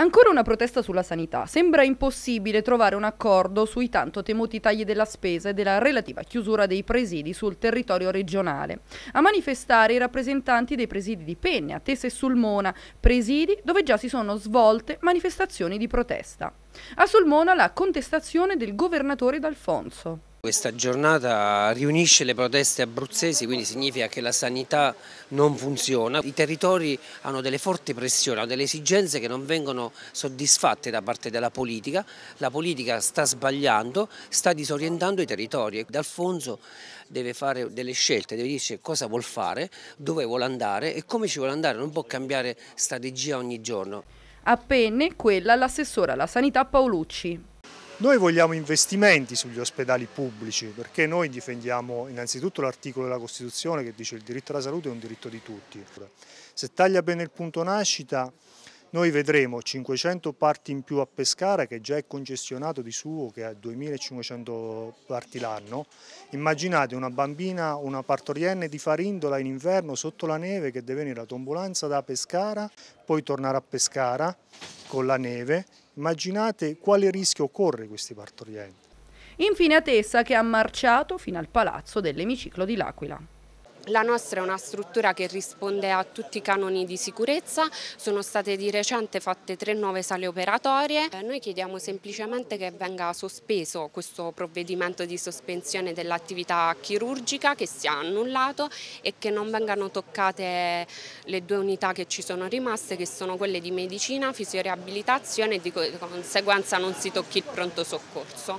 Ancora una protesta sulla sanità. Sembra impossibile trovare un accordo sui tanto temuti tagli della spesa e della relativa chiusura dei presidi sul territorio regionale. A manifestare i rappresentanti dei presidi di Penne, Tese e Sulmona, presidi dove già si sono svolte manifestazioni di protesta. A Sulmona la contestazione del governatore D'Alfonso. Questa giornata riunisce le proteste abruzzesi, quindi significa che la sanità non funziona. I territori hanno delle forti pressioni, hanno delle esigenze che non vengono soddisfatte da parte della politica. La politica sta sbagliando, sta disorientando i territori. D'Alfonso deve fare delle scelte, deve dirci cosa vuol fare, dove vuole andare e come ci vuole andare, non può cambiare strategia ogni giorno. A penne quella l'assessora alla sanità Paolucci. Noi vogliamo investimenti sugli ospedali pubblici perché noi difendiamo innanzitutto l'articolo della Costituzione che dice che il diritto alla salute è un diritto di tutti. Se taglia bene il punto nascita noi vedremo 500 parti in più a Pescara che già è congestionato di suo che ha 2500 parti l'anno. Immaginate una bambina, una partorienne di Farindola in inverno sotto la neve che deve venire autoambulanza da Pescara, poi tornare a Pescara con la neve. Immaginate quale rischio occorre questi partorienti. Infine a Tessa che ha marciato fino al palazzo dell'emiciclo di L'Aquila. La nostra è una struttura che risponde a tutti i canoni di sicurezza, sono state di recente fatte tre nuove sale operatorie. Eh, noi chiediamo semplicemente che venga sospeso questo provvedimento di sospensione dell'attività chirurgica, che sia annullato e che non vengano toccate le due unità che ci sono rimaste, che sono quelle di medicina, fisioriabilitazione e di conseguenza non si tocchi il pronto soccorso.